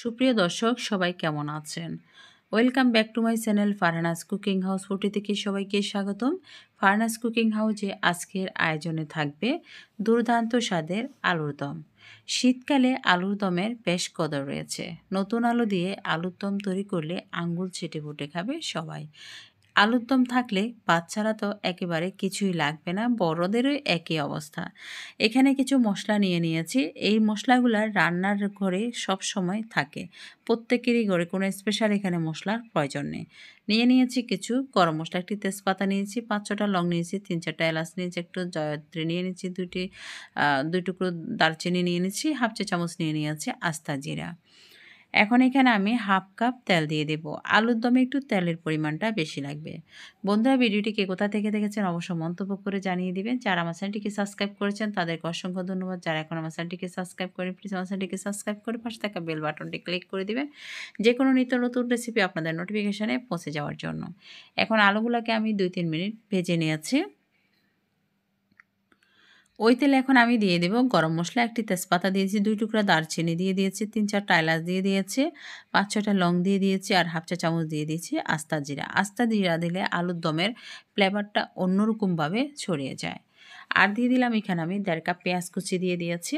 সুপ্রিয় দর্শক সবাই কেমন আছেন welcome back to my channel Farhana's cooking house ফুটি থেকে সবাইকে স্বাগতম ফারহানাস কুকিং হাউসে আজকের আয়োজনে থাকবে দুর্দান্ত স্বাদের আলুর দম শীতকালে আলুর দমের বেশ কদর রয়েছে নতুন আলু দিয়ে আলুর দম তৈরি করলে আঙ্গুল ছেটে ফুটে খাবে সবাই আলুর দম থাকলে বাচ্চারা তো একেবারে কিছুই লাগবে না বড়দেরও একই অবস্থা এখানে কিছু মশলা নিয়ে নিয়েছি এই মশলাগুলো রান্নার ঘরে সব সময় থাকে প্রত্যেকেরই ঘরে কোনো স্পেশাল এখানে মশলার প্রয়োজন নেই নিয়ে নিয়েছি কিছু গরম মশলা একটি তেজপাতা নিয়েছি পাঁচ ছটা লং নিয়েছি তিন চারটা এলাচ নিয়েছি একটু জয়ত্রী নিয়ে নিয়েছি দুটি দুই টুকরো দারচিনি নিয়ে নিয়েছি হাফ চা চামচ নিয়ে নিয়েছি আস্তা জিরা এখন এখানে আমি হাফ কাপ তেল দিয়ে দেব আলুর দমে একটু তেলের পরিমাণটা বেশি লাগবে বন্ধুরা ভিডিওটি কে কোথা থেকে দেখেছেন অবশ্যই মন্তব্য করে জানিয়ে দিবেন যারা আমার চ্যানেলটিকে সাবস্ক্রাইব করেছেন তাদেরকে অসংখ্য ধন্যবাদ যারা এখন আমার চ্যানেলটিকে সাবস্ক্রাইব করেন প্লিজ আমার চ্যানেলটিকে সাবস্ক্রাইব করে পাশে থাকা বেল বাটনটি ক্লিক করে দিবেন যে কোনো নিত্য নতুন রেসিপি আপনাদের নোটিফিকেশানে পৌঁছে যাওয়ার জন্য এখন আলুগুলোকে আমি দুই তিন মিনিট ভেজে নিয়েছি ওই তেলে এখন আমি দিয়ে দেবো গরম মশলা একটি তেজপাতা দিয়েছি দুই টুকরা দারচিনি দিয়ে দিয়েছি তিন চারটা এলাচ দিয়ে দিয়েছি পাঁচ ছটা লং দিয়ে দিয়েছি আর হাফ চা চামচ দিয়ে দিয়েছি আস্তা জিরা আস্তা জিরা দিলে আলুর দমের ফ্লেভারটা অন্যরকমভাবে ছড়িয়ে যায় আর দিয়ে দিলাম এখানে আমি দেড় কাপ পেঁয়াজ কুচি দিয়ে দিয়েছি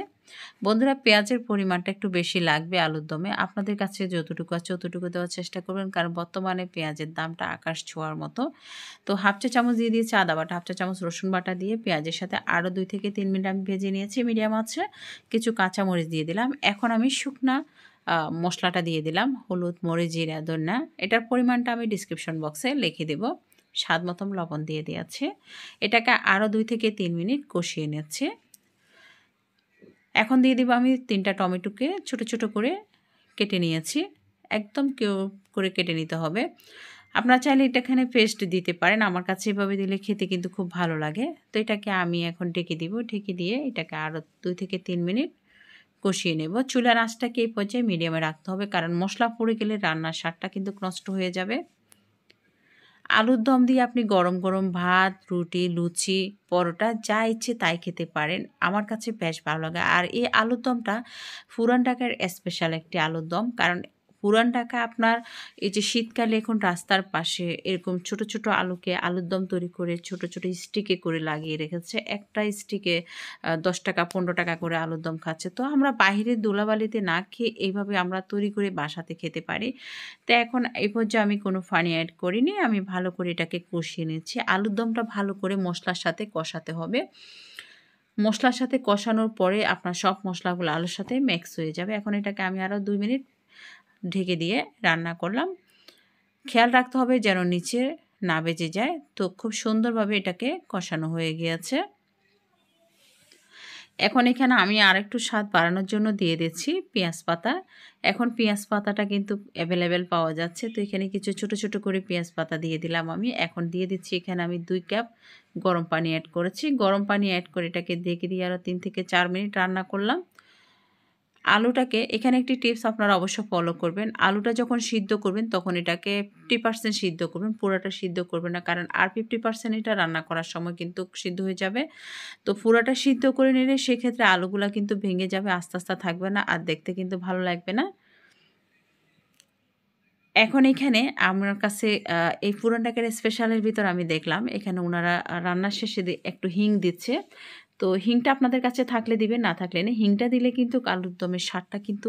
বন্ধুরা পেঁয়াজের পরিমাণটা একটু বেশি লাগবে আলুর দমে আপনাদের কাছে যতটুকু আছে ততটুকু দেওয়ার চেষ্টা করবেন কারণ বর্তমানে পেঁয়াজের দামটা আকাশ ছোঁয়ার মতো তো হাফ চা চামচ দিয়ে দিয়েছি আদা বাটা হাফ চা চামচ রসুন বাটা দিয়ে পেঁয়াজের সাথে আরও দুই থেকে তিন মিনিট আমি ভেজে নিয়েছি মিডিয়াম আছে কিছু কাঁচামরিচ দিয়ে দিলাম এখন আমি শুকনা মশলাটা দিয়ে দিলাম হলুদ মরিচ জিরা ধন্যা এটার পরিমাণটা আমি ডিসক্রিপশন বক্সে লিখে দেবো স্বাদ মতন লবণ দিয়ে দিয়েছে এটাকে আরও দুই থেকে তিন মিনিট কষিয়ে নিচ্ছে এখন দিয়ে দিব আমি তিনটা টমেটোকে ছোট ছোট করে কেটে নিয়েছি একদম কেউ করে কেটে নিতে হবে আপনারা চাইলে এটাখানে পেস্ট দিতে পারেন আমার কাছে এভাবে দিলে খেতে কিন্তু খুব ভালো লাগে তো এটাকে আমি এখন ঢেকে দিব ঢেকে দিয়ে এটাকে আরও দুই থেকে তিন মিনিট কষিয়ে নেব চুলার আঁচটাকে এই পর্যায়ে মিডিয়ামে রাখতে হবে কারণ মশলা পড়ে গেলে রান্নার স্বাদটা কিন্তু নষ্ট হয়ে যাবে আলুর দম দিয়ে আপনি গরম গরম ভাত রুটি লুচি পরোটা যা ইচ্ছে তাই খেতে পারেন আমার কাছে বেশ ভালো লাগে আর এই আলুর দমটা ফুরান ঢাকার স্পেশাল একটি আলুর দম কারণ পুরান ঢাকা আপনার এই যে শীতকালে এখন রাস্তার পাশে এরকম ছোট ছোট আলুকে আলুর দম তৈরি করে ছোট ছোট স্টিকে করে লাগিয়ে রেখেছে একটা স্টিকে দশ টাকা পনেরো টাকা করে আলুর দম খাচ্ছে তো আমরা বাহিরের দোলাবালিতে না খেয়ে এইভাবে আমরা তৈরি করে বাসাতে খেতে পারি তো এখন এই পর্যায়ে আমি কোনো ফানি অ্যাড করিনি আমি ভালো করে এটাকে কষিয়ে নিচ্ছি আলুর দমটা ভালো করে মশলার সাথে কষাতে হবে মশলার সাথে কষানোর পরে আপনার সব মশলাগুলো আলুর সাথে ম্যাক্স হয়ে যাবে এখন এটাকে আমি আরও দুই মিনিট ঢেকে দিয়ে রান্না করলাম খেয়াল রাখতে হবে যেন নিচে না বেজে যায় তো খুব সুন্দরভাবে এটাকে কষানো হয়ে গিয়েছে এখন এখানে আমি আরেকটু স্বাদ বাড়ানোর জন্য দিয়ে দিচ্ছি পেঁয়াজ পাতা এখন পেঁয়াজ পাতাটা কিন্তু অ্যাভেলেবেল পাওয়া যাচ্ছে তো এখানে কিছু ছোট ছোট করে পেঁয়াজ পাতা দিয়ে দিলাম আমি এখন দিয়ে দিচ্ছি এখানে আমি দুই কাপ গরম পানি অ্যাড করেছি গরম পানি অ্যাড করে এটাকে দেখে দিয়ে আরও তিন থেকে চার মিনিট রান্না করলাম আলুটাকে এখানে একটি টিপস আপনারা অবশ্য ফলো করবেন আলুটা যখন সিদ্ধ করবেন তখন এটাকে ফিফটি পার্সেন্ট সিদ্ধ করবেন পুরাটা সিদ্ধ করবেন না কারণ আর ফিফটি পার্সেন্ট এটা রান্না করার সময় কিন্তু সিদ্ধ হয়ে যাবে তো পুরাটা সিদ্ধ করে নিলে সেক্ষেত্রে আলুগুলা কিন্তু ভেঙে যাবে আস্তে আস্তে থাকবে না আর দেখতে কিন্তু ভালো লাগবে না এখন এখানে আমার কাছে এই পুরান স্পেশালের ভিতর আমি দেখলাম এখানে ওনারা রান্নার শেষে একটু হিং দিচ্ছে তো হিংটা আপনাদের কাছে থাকলে দিবেন না থাকলে না হিংটা দিলে কিন্তু আলুর দমের স্বাদটা কিন্তু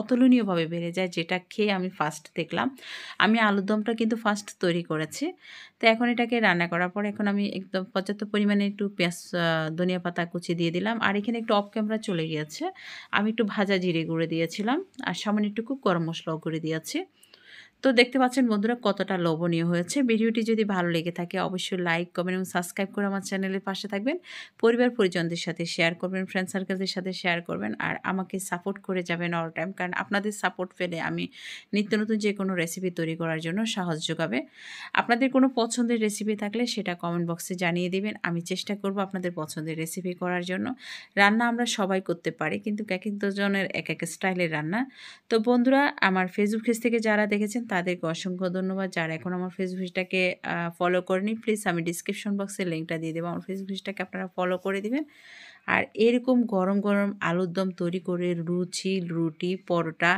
অতুলনীয়ভাবে বেড়ে যায় যেটা খেয়ে আমি ফার্স্ট দেখলাম আমি আলুর দমটা কিন্তু ফার্স্ট তৈরি করেছি তো এখন এটাকে রান্না করার পর এখন আমি একদম পর্যাপ্ত পরিমাণে একটু পেঁয়াজ ধনিয়া পাতা কুচি দিয়ে দিলাম আর এখানে একটু অফ ক্যামেরা চলে গিয়েছে আমি একটু ভাজা জিরে গুঁড়ে দিয়েছিলাম আর সামান্য একটু খুব গরম মশলাও করে দিয়েছি তো দেখতে পাচ্ছেন বন্ধুরা কতটা লোভনীয় হয়েছে ভিডিওটি যদি ভালো লেগে থাকে অবশ্যই লাইক কমেন্ট এবং সাবস্ক্রাইব করে আমার চ্যানেলের পাশে থাকবেন পরিবার পরিজনদের সাথে শেয়ার করবেন ফ্রেন্ড সার্কেলদের সাথে শেয়ার করবেন আর আমাকে সাপোর্ট করে যাবেন অল টাইম কারণ আপনাদের সাপোর্ট পেলে আমি নিত্য নতুন যে কোনো রেসিপি তৈরি করার জন্য সাহস যোগাবে আপনাদের কোনো পছন্দের রেসিপি থাকলে সেটা কমেন্ট বক্সে জানিয়ে দেবেন আমি চেষ্টা করব আপনাদের পছন্দের রেসিপি করার জন্য রান্না আমরা সবাই করতে পারি কিন্তু এক এক দুজনের এক এক স্টাইলের রান্না তো বন্ধুরা আমার ফেসবুক পেজ থেকে যারা দেখেছেন তাদেরকে অসংখ্য ধন্যবাদ যারা এখন আমার ফেসবুক পেজটাকে ফলো করেনি প্লিজ আমি ডিসক্রিপশন বক্সে লিঙ্কটা দিয়ে দেবো আমার ফেসবুক পেজটাকে আপনারা ফলো করে দিবেন আর এরকম গরম গরম আলুর দম তৈরি করে রুচি রুটি পরোটা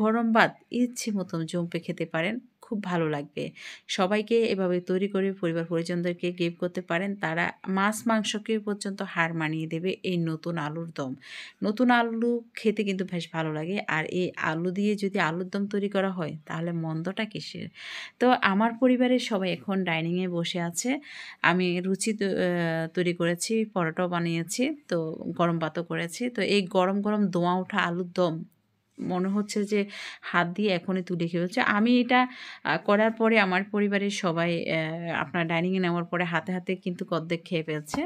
গরম ভাত ইচ্ছে মতন জম্পে খেতে পারেন খুব ভালো লাগবে সবাইকে এভাবে তৈরি করে পরিবার পরিজনদেরকে গিফট করতে পারেন তারা মাছ মাংসকে পর্যন্ত হার মানিয়ে দেবে এই নতুন আলুর দম নতুন আলু খেতে কিন্তু বেশ ভালো লাগে আর এই আলু দিয়ে যদি আলুর দম তৈরি করা হয় তাহলে মন্দটা কিসের তো আমার পরিবারের সবাই এখন ডাইনিংয়ে বসে আছে আমি রুচি তৈরি করেছি পরোটাও বানিয়েছি তো গরম পাতও করেছি তো এই গরম গরম দোয়া ওঠা আলুর দম মনে হচ্ছে যে হাত দিয়ে এখনই তুলে খেয়ে হচ্ছে আমি এটা করার পরে আমার পরিবারের সবাই আপনার ডাইনিংয়ে নেওয়ার পরে হাতে হাতে কিন্তু কদ্দেক খেয়ে ফেলছে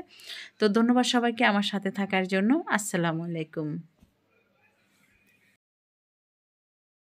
তো ধন্যবাদ সবাইকে আমার সাথে থাকার জন্য আসসালামু আলাইকুম